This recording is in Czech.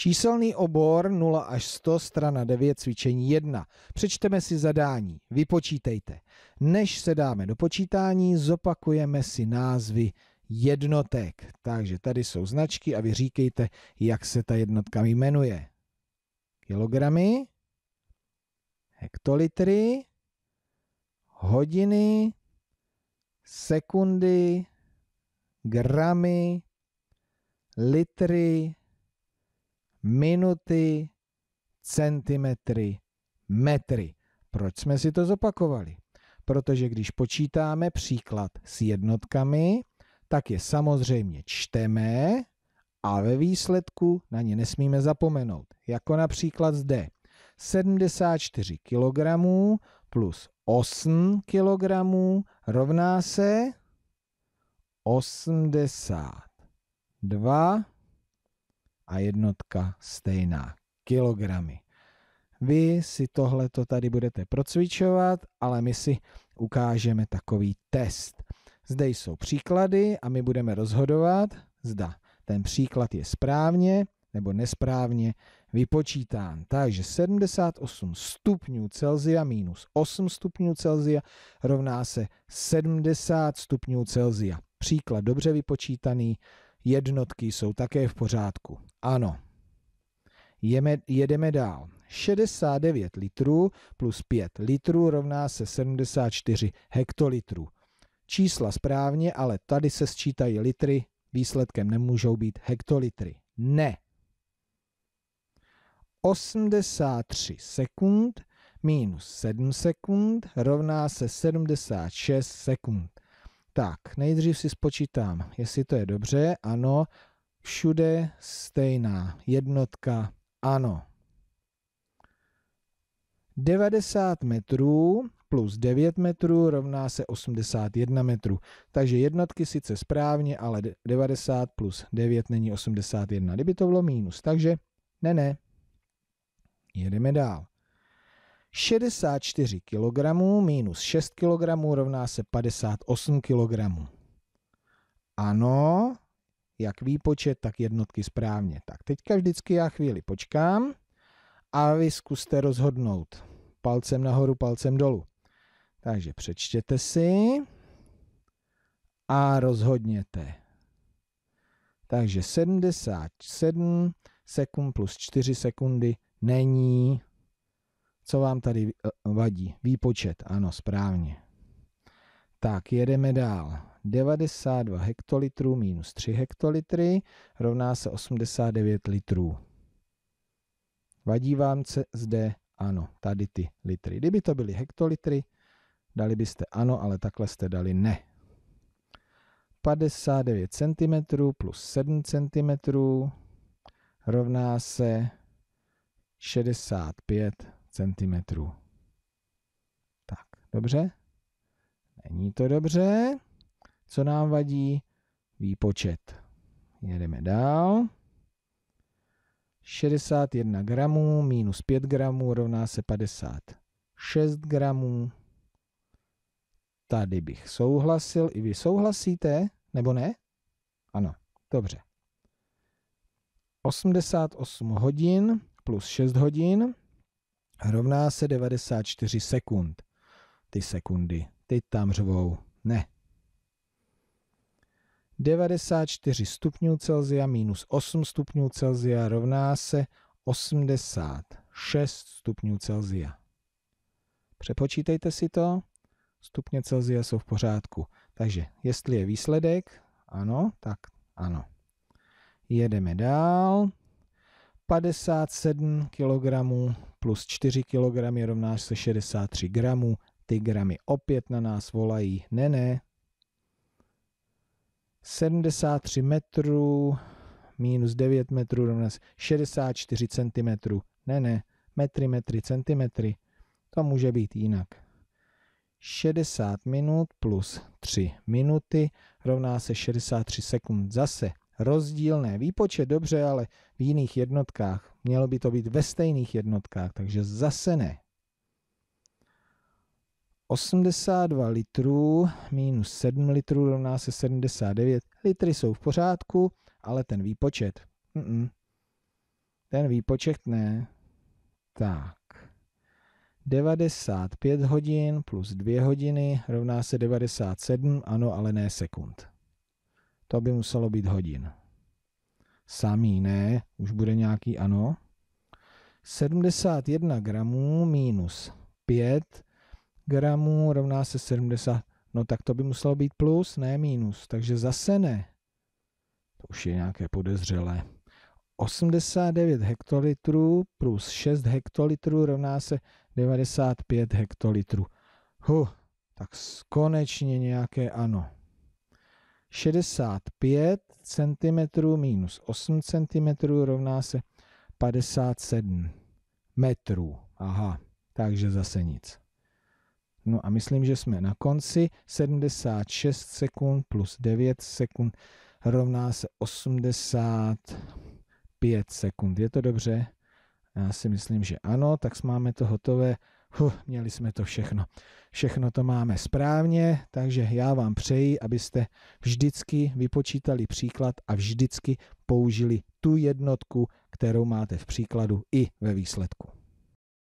Číselný obor 0 až 100, strana 9, cvičení 1. Přečteme si zadání, vypočítejte. Než se dáme do počítání, zopakujeme si názvy jednotek. Takže tady jsou značky a vy říkejte, jak se ta jednotka jmenuje. Kilogramy, hektolitry, hodiny, sekundy, gramy, litry, minuty, centimetry, metry. Proč jsme si to zopakovali? Protože když počítáme příklad s jednotkami, tak je samozřejmě čteme a ve výsledku na ně nesmíme zapomenout. Jako například zde 74 kg plus 8 kg rovná se 82 a jednotka stejná, kilogramy. Vy si tohleto tady budete procvičovat, ale my si ukážeme takový test. Zde jsou příklady a my budeme rozhodovat, zda ten příklad je správně nebo nesprávně vypočítán. Takže 78 stupňů Celzia minus 8 stupňů Celzia rovná se 70 stupňů Celzia. Příklad dobře vypočítaný, Jednotky jsou také v pořádku. Ano. Jeme, jedeme dál. 69 litrů plus 5 litrů rovná se 74 hektolitrů. Čísla správně, ale tady se sčítají litry, výsledkem nemůžou být hektolitry. Ne. 83 sekund minus 7 sekund rovná se 76 sekund. Tak, nejdřív si spočítám, jestli to je dobře. Ano, všude stejná jednotka. Ano. 90 metrů plus 9 metrů rovná se 81 metrů. Takže jednotky sice správně, ale 90 plus 9 není 81. Kdyby to bylo mínus, takže ne, ne. Jedeme dál. 64 kg minus 6 kg rovná se 58 kg. Ano, jak výpočet, tak jednotky správně. Tak teďka vždycky já chvíli počkám a vy zkuste rozhodnout palcem nahoru, palcem dolů. Takže přečtěte si a rozhodněte. Takže 77 sekund plus 4 sekundy není co vám tady eh, vadí? Výpočet, ano, správně. Tak, jedeme dál. 92 hektolitrů minus 3 hektolitry rovná se 89 litrů. Vadí vám se zde, ano, tady ty litry. Kdyby to byly hektolitry, dali byste ano, ale takhle jste dali ne. 59 cm plus 7 cm rovná se 65 cm. Tak, dobře? Není to dobře. Co nám vadí? Výpočet. Jedeme dál. 61 gramů minus 5 gramů rovná se 56 gramů. Tady bych souhlasil. I vy souhlasíte, nebo ne? Ano, dobře. 88 hodin plus 6 hodin rovná se 94 sekund. Ty sekundy, ty tam řvou, ne. 94 stupňů Celzia minus 8 stupňů Celzia rovná se 86 stupňů Celzia. Přepočítejte si to, stupně Celzia jsou v pořádku. Takže jestli je výsledek, ano, tak ano. Jedeme dál. 57 kg plus 4 kg rovná se 63 gramů. Ty gramy opět na nás volají, ne, ne. 73 metrů minus 9 metrů rovná se 64 cm. Ne, ne, metry, metry, centimetry. To může být jinak. 60 minut plus 3 minuty rovná se 63 sekund. Zase rozdílné. Výpočet dobře, ale v jiných jednotkách. Mělo by to být ve stejných jednotkách, takže zase ne. 82 litrů minus 7 litrů rovná se 79. Litry jsou v pořádku, ale ten výpočet. Mm-mm. Ten výpočet ne. Tak. 95 hodin plus 2 hodiny rovná se 97, ano, ale ne sekund. To by muselo být hodin. Samý ne, už bude nějaký ano. 71 gramů minus 5 gramů rovná se 70. No tak to by muselo být plus, ne minus. Takže zase ne. To už je nějaké podezřelé. 89 hektolitrů plus 6 hektolitrů rovná se 95 hektolitrů. Huh, tak konečně nějaké ano. 65 cm minus 8 cm rovná se 57 metrů. Aha, takže zase nic. No a myslím, že jsme na konci. 76 sekund plus 9 sekund rovná se 85 sekund. Je to dobře? Já si myslím, že ano, tak máme to hotové. Huh, měli jsme to všechno. Všechno to máme správně, takže já vám přeji, abyste vždycky vypočítali příklad a vždycky použili tu jednotku, kterou máte v příkladu i ve výsledku.